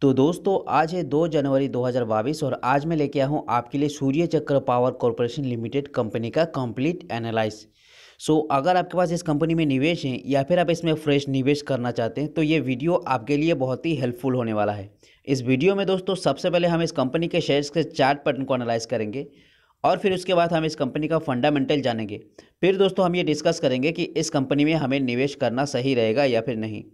तो दोस्तों आज है 2 जनवरी बाईस और आज मैं लेके आया हूँ आपके लिए Surya Chakra power corporation limited company का कंप्लीट एनालाइज सो अगर आपके पास इस कंपनी में निवेश है या फिर आप इसमें फ्रेश निवेश करना चाहते हैं तो ये वीडियो आपके लिए बहुत ही हेल्पफुल होने वाला है इस वीडियो में दोस्तों सबसे पहले हम इस कंपनी के शेयर्स के चार्ट पैटर्न को एनालाइज करेंगे और फिर उसके बाद हम इस कंपनी का फंडामेंटल जानेंगे फिर दोस्तों हम ये डिस्कस करेंगे कि इस कंपनी में हमें निवेश करना सही रहेगा या फिर नहीं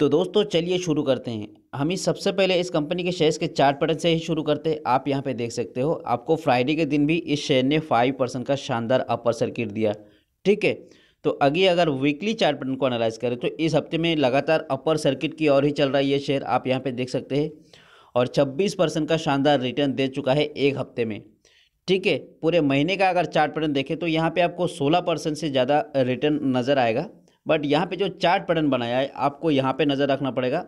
तो दोस्तों चलिए शुरू करते हैं हम ही सबसे पहले इस कंपनी के शेयर्स के चार्ट पैटर्न से ही शुरू करते हैं आप यहाँ पे देख सकते हो आपको फ्राइडे के दिन भी इस शेयर ने फाइव परसेंट का शानदार अपर सर्किट दिया ठीक है तो आगे अगर वीकली चार्ट पैटर्न को एनालाइज करें तो इस हफ्ते में लगातार अपर सर्किट की ओर ही चल रहा है ये शेयर आप यहाँ पर देख सकते हैं और छब्बीस परसेंट का शानदार रिटर्न दे चुका है एक हफ्ते में ठीक है पूरे महीने का अगर चार्ट पैटर्न देखें तो यहाँ पर आपको सोलह परसेंट से ज़्यादा रिटर्न नज़र आएगा बट यहाँ पे जो चार्ट पैटर्न बनाया है आपको यहाँ पे नज़र रखना पड़ेगा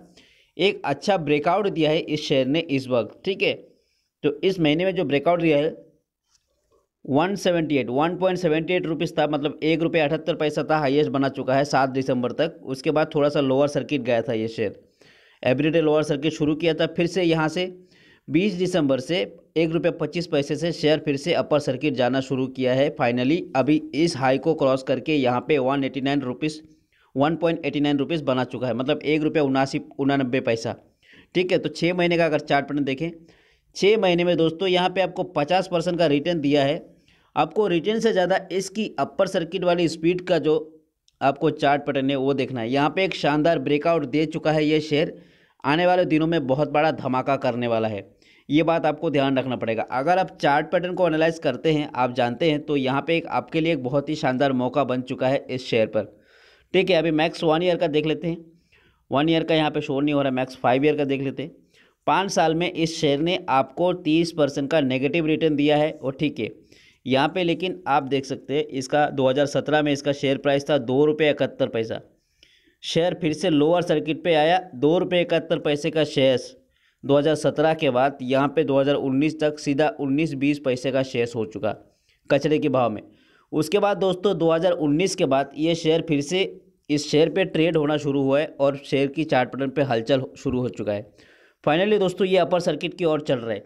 एक अच्छा ब्रेकआउट दिया है इस शेयर ने इस वक्त ठीक है तो इस महीने में जो ब्रेकआउट दिया है one seventy eight one point seventy eight rupees था मतलब एक रुपये अठहत्तर पैसा था हाईएस्ट बना चुका है सात दिसंबर तक उसके बाद थोड़ा सा लोअर सर्किट गया था ये शेयर एवरीडे लोअर सर्किट शुरू किया था फिर से यहाँ से बीस दिसंबर से एक रुपये पच्चीस पैसे से शेयर फिर से अपर सर्किट जाना शुरू किया है फाइनली अभी इस हाई को क्रॉस करके यहाँ पे one eighty nine rupees one point eighty nine rupees बना चुका है मतलब एक रुपये उनासी उनानबे पैसा ठीक है तो छः महीने का अगर चार्ट पैटर्न देखें छः महीने में दोस्तों यहाँ पे आपको पचास परसेंट का रिटर्न दिया है आपको रिटर्न से ज़्यादा इसकी अपर सर्किट वाली स्पीड का जो आपको चार्ट पैटर्न है वो देखना है यहाँ पर एक शानदार ब्रेकआउट दे चुका है ये शेयर आने वाले दिनों में बहुत बड़ा धमाका करने वाला है ये बात आपको ध्यान रखना पड़ेगा अगर आप चार्ट पैटर्न को एनालाइज करते हैं आप जानते हैं तो यहाँ पे एक आपके लिए एक बहुत ही शानदार मौका बन चुका है इस शेयर पर ठीक है अभी मैक्स वन ईयर का देख लेते हैं वन ईयर का यहाँ पे शोर नहीं हो रहा मैक्स फाइव ईयर का देख लेते हैं पाँच साल में इस शेयर ने आपको तीस परसेंट का नेगेटिव रिटर्न दिया है और ठीक है यहाँ पे लेकिन आप देख सकते हैं इसका 2017 में इसका शेयर प्राइस था दो रुपये इकहत्तर पैसा शेयर फिर से लोअर सर्किट पे आया दो रुपये इकहत्तर पैसे का शेयर्स 2017 के बाद यहाँ पे 2019 तक सीधा उन्नीस बीस पैसे का शेयर्स हो चुका कचरे के भाव में उसके बाद दोस्तों 2019 के बाद ये शेयर फिर से इस शेयर पे ट्रेड होना शुरू हुआ है और शेयर की चार्ट पैटर्न पे हलचल शुरू हो चुका है फाइनली दोस्तों ये अपर सर्किट की ओर चल रहा है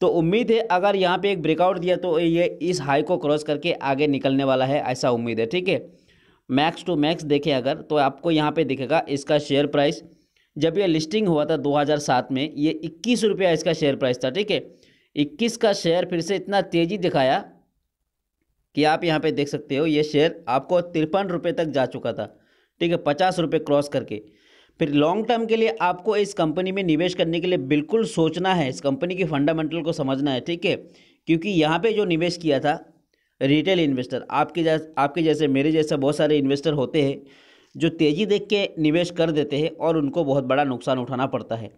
तो उम्मीद है अगर यहाँ पे एक ब्रेकआउट दिया तो ये इस हाई को क्रॉस करके आगे निकलने वाला है ऐसा उम्मीद है ठीक है मैक्स टू मैक्स देखें अगर तो आपको यहाँ पर दिखेगा इसका शेयर प्राइस जब ये लिस्टिंग हुआ था 2007 में ये इक्कीस रुपया इसका शेयर प्राइस था ठीक है इक्कीस का शेयर फिर से इतना तेज़ी दिखाया कि आप यहाँ पे देख सकते हो ये शेयर आपको तिरपन रुपये तक जा चुका था ठीक है पचास रुपये क्रॉस करके फिर लॉन्ग टर्म के लिए आपको इस कंपनी में निवेश करने के लिए बिल्कुल सोचना है इस कंपनी के फंडामेंटल को समझना है ठीक है क्योंकि यहाँ पे जो निवेश किया था रिटेल इन्वेस्टर आपके जैसे आपके जैसे मेरे जैसे बहुत सारे इन्वेस्टर होते हैं जो तेज़ी देख के निवेश कर देते हैं और उनको बहुत बड़ा नुकसान उठाना पड़ता है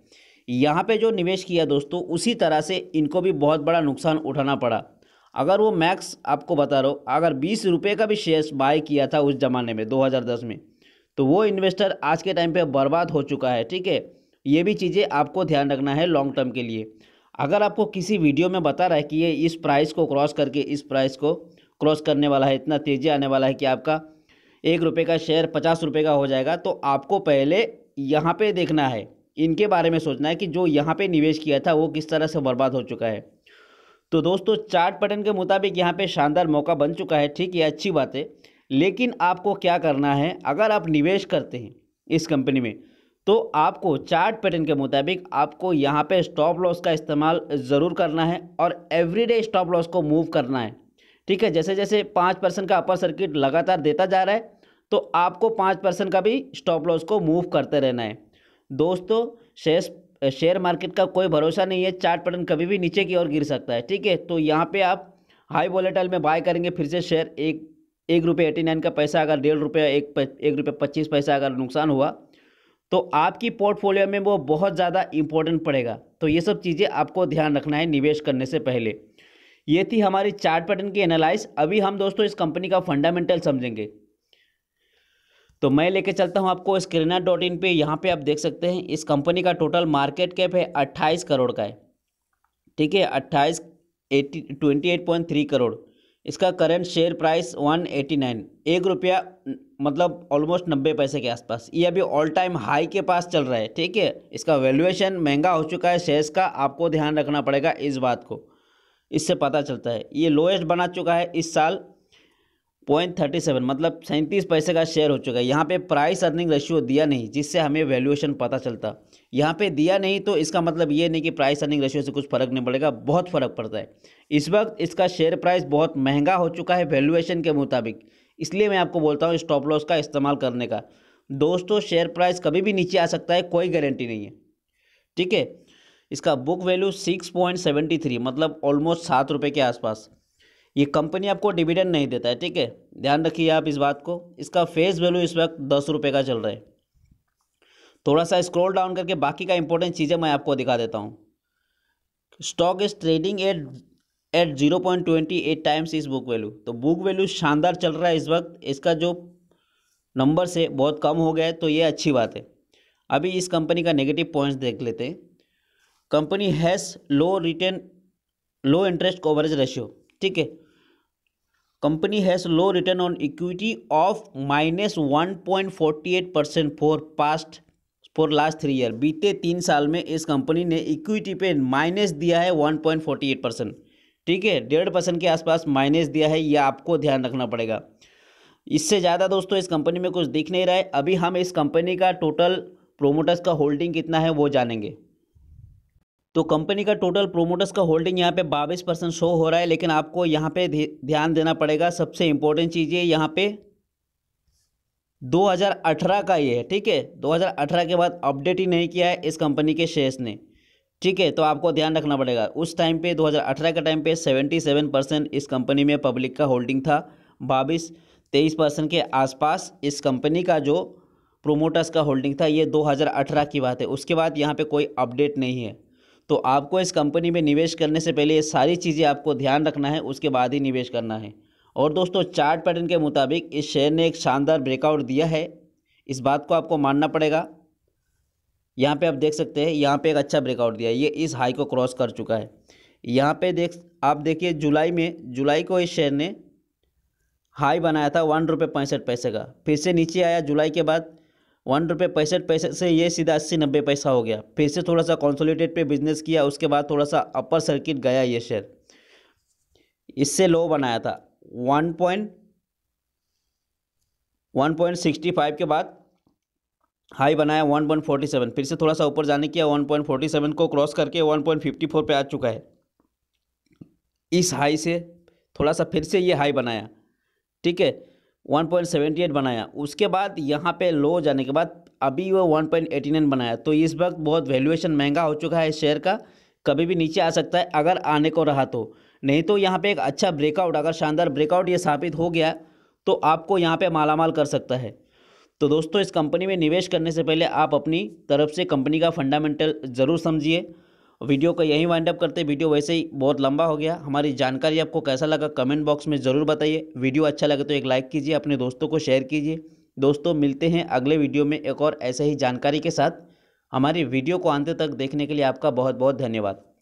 यहाँ पे जो निवेश किया दोस्तों उसी तरह से इनको भी बहुत बड़ा नुकसान उठाना पड़ा अगर वो मैक्स आपको बता रहा हूँ अगर बीस रुपये का भी शेयर्स बाय किया था उस ज़माने में 2010 में तो वो इन्वेस्टर आज के टाइम पे बर्बाद हो चुका है ठीक है ये भी चीज़ें आपको ध्यान रखना है लॉन्ग टर्म के लिए अगर आपको किसी वीडियो में बता रहा है कि ये इस प्राइस को क्रॉस करके इस प्राइस को क्रॉस करने वाला है इतना तेज़ी आने वाला है कि आपका एक रुपये का शेयर पचास रुपये का हो जाएगा तो आपको पहले यहाँ पे देखना है इनके बारे में सोचना है कि जो यहाँ पे निवेश किया था वो किस तरह से बर्बाद हो चुका है तो दोस्तों चार्ट पैटर्न के मुताबिक यहाँ पे शानदार मौका बन चुका है ठीक है अच्छी बात है लेकिन आपको क्या करना है अगर आप निवेश करते हैं इस कंपनी में तो आपको चार्ट पैटर्न के मुताबिक आपको यहाँ पे स्टॉप लॉस का इस्तेमाल ज़रूर करना है और एवरीडे स्टॉप लॉस को मूव करना है ठीक है जैसे जैसे पाँच परसेंट का अपर सर्किट लगातार देता जा रहा है तो आपको पाँच परसेंट का भी स्टॉप लॉस को मूव करते रहना है दोस्तों शेष शेयर मार्केट का कोई भरोसा नहीं है चार्ट पैटर्न कभी भी नीचे की ओर गिर सकता है ठीक है तो यहाँ पे आप हाई वॉलेटाइल में बाय करेंगे फिर से शेयर एक एक रुपये एटी नाइन का पैसा अगर डेढ़ रुपये एक एक रुपये पच्चीस पैसा अगर नुकसान हुआ तो आपकी पोर्टफोलियो में वो बहुत ज़्यादा इंपॉर्टेंट पड़ेगा तो ये सब चीज़ें आपको ध्यान रखना है निवेश करने से पहले ये थी हमारी चार्ट पैटर्न की एनालाइज अभी हम दोस्तों इस कंपनी का फंडामेंटल समझेंगे तो मैं लेके चलता हूँ आपको स्क्रीनर डॉट इन पर यहाँ पर आप देख सकते हैं इस कंपनी का टोटल मार्केट कैप है अट्ठाईस करोड़ का है ठीक है अट्ठाईस eighty twenty eight point three crore इसका current share price one eighty nine एक रुपया मतलब ऑलमोस्ट नब्बे पैसे के आसपास ये अभी ऑल टाइम हाई के पास चल रहा है ठीक है इसका वैल्यूएशन महंगा हो चुका है शेयर्स का आपको ध्यान रखना पड़ेगा इस बात को इससे पता चलता है ये लोएस्ट बना चुका है इस साल पॉइंट थर्टी सेवन मतलब सैंतीस पैसे का शेयर हो चुका है यहाँ पे प्राइस अर्निंग रेशियो दिया नहीं जिससे हमें वैल्यूएशन पता चलता यहाँ पे दिया नहीं तो इसका मतलब ये नहीं कि प्राइस अर्निंग रेशियो से कुछ फर्क नहीं पड़ेगा बहुत फ़र्क पड़ता है इस वक्त इसका शेयर प्राइस बहुत महंगा हो चुका है वैल्यूएशन के मुताबिक इसलिए मैं आपको बोलता हूँ स्टॉप लॉस का इस्तेमाल करने का दोस्तों शेयर प्राइस कभी भी नीचे आ सकता है कोई गारंटी नहीं है ठीक है इसका book value six point seventy three मतलब ऑलमोस्ट सात रुपये के आसपास ये कंपनी आपको डिविडेंड नहीं देता है ठीक है ध्यान रखिए आप इस बात को इसका फेस वैल्यू इस वक्त दस रुपये का चल रहा है थोड़ा सा स्क्रॉल डाउन करके बाकी का इंपॉर्टेंट चीज़ें मैं आपको दिखा देता हूँ stock is trading at eight zero point twenty eight times इस बुक वैल्यू तो बुक वैल्यू शानदार चल रहा है इस वक्त इसका जो नंबर से बहुत कम हो गया है तो ये अच्छी बात है अभी इस कंपनी का नेगेटिव पॉइंट्स देख लेते हैं company has low return low interest coverage ratio ठीक है company has low return on equity of minus one point forty eight percent for past for last three year बीते तीन साल में इस कंपनी ने इक्विटी पे माइनस दिया है one point forty eight percent ठीक है डेढ़ परसेंट के आसपास माइनस दिया है ये आपको ध्यान रखना पड़ेगा इससे ज़्यादा दोस्तों इस कंपनी में कुछ दिख नहीं रहा है अभी हम इस कंपनी का टोटल प्रोमोटर्स का होल्डिंग कितना है वो जानेंगे तो कंपनी का टोटल प्रोमोटर्स का होल्डिंग यहाँ पे बाईस परसेंट शो हो रहा है लेकिन आपको यहाँ पे ध्यान देना पड़ेगा सबसे इम्पोर्टेंट चीज़ ये यहाँ पे 2018 का ये है ठीक है 2018 के बाद अपडेट ही नहीं किया है इस कंपनी के शेयर्स ने ठीक है तो आपको ध्यान रखना पड़ेगा उस टाइम पे 2018 के टाइम पे 77 परसेंट इस कंपनी में पब्लिक का होल्डिंग था बाईस तेईस परसेंट के आसपास इस कंपनी का जो प्रोमोटर्स का होल्डिंग था ये 2018 की बात है उसके बाद यहाँ पे कोई अपडेट नहीं है तो आपको इस कंपनी में निवेश करने से पहले ये सारी चीज़ें आपको ध्यान रखना है उसके बाद ही निवेश करना है और दोस्तों चार्ट पैटर्न के मुताबिक इस शेयर ने एक शानदार ब्रेकआउट दिया है इस बात को आपको मानना पड़ेगा यहाँ पे आप देख सकते हैं यहाँ पे एक अच्छा ब्रेकआउट दिया ये इस हाई को क्रॉस कर चुका है यहाँ पे देख आप देखिए जुलाई में जुलाई को इस शेयर ने हाई बनाया था वन रुपये पैंसठ पैसे का फिर से नीचे आया जुलाई के बाद वन रुपये पैंसठ पैसे से ये सीधा अस्सी नब्बे पैसा हो गया फिर से थोड़ा सा कॉन्सोलिडेट पे बिजनेस किया उसके बाद थोड़ा सा अपर सर्किट गया ये शेयर इससे लो बनाया था one point one point sixty five के बाद हाई बनाया वन पॉइंट फोर्टी सेवन फिर से थोड़ा सा ऊपर जाने किया वन पॉइंट फोर्टी सेवन को क्रॉस करके वन पॉइंट फिफ्टी फोर पर आ चुका है इस हाई से थोड़ा सा फिर से ये हाई बनाया ठीक है 1.78 बनाया उसके बाद यहाँ पे लो जाने के बाद अभी वो 1.89 बनाया तो इस वक्त बहुत वैल्यूएशन महंगा हो चुका है शेयर का कभी भी नीचे आ सकता है अगर आने को रहा तो नहीं तो यहाँ पे एक अच्छा ब्रेकआउट अगर शानदार ब्रेकआउट ये साबित हो गया तो आपको यहाँ पे मालामाल कर सकता है तो दोस्तों इस कंपनी में निवेश करने से पहले आप अपनी तरफ से कंपनी का फंडामेंटल ज़रूर समझिए वीडियो को यहीं वाइंड अप करते वीडियो वैसे ही बहुत लंबा हो गया हमारी जानकारी आपको कैसा लगा कमेंट बॉक्स में ज़रूर बताइए वीडियो अच्छा लगे तो एक लाइक कीजिए अपने दोस्तों को शेयर कीजिए दोस्तों मिलते हैं अगले वीडियो में एक और ऐसे ही जानकारी के साथ हमारी वीडियो को अंत तक देखने के लिए आपका बहुत बहुत धन्यवाद